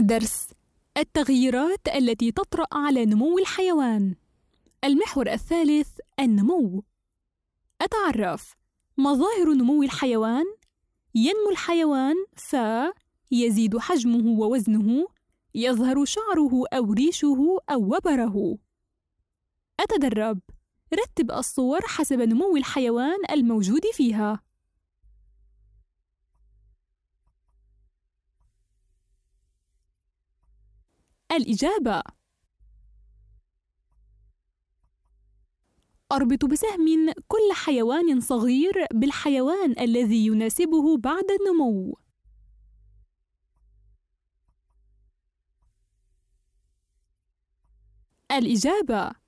الدرس التغييرات التي تطرأ على نمو الحيوان المحور الثالث النمو أتعرف مظاهر نمو الحيوان ينمو الحيوان ف يزيد حجمه ووزنه يظهر شعره أو ريشه أو وبره أتدرب رتب الصور حسب نمو الحيوان الموجود فيها الإجابة أربط بسهم كل حيوان صغير بالحيوان الذي يناسبه بعد النمو الإجابة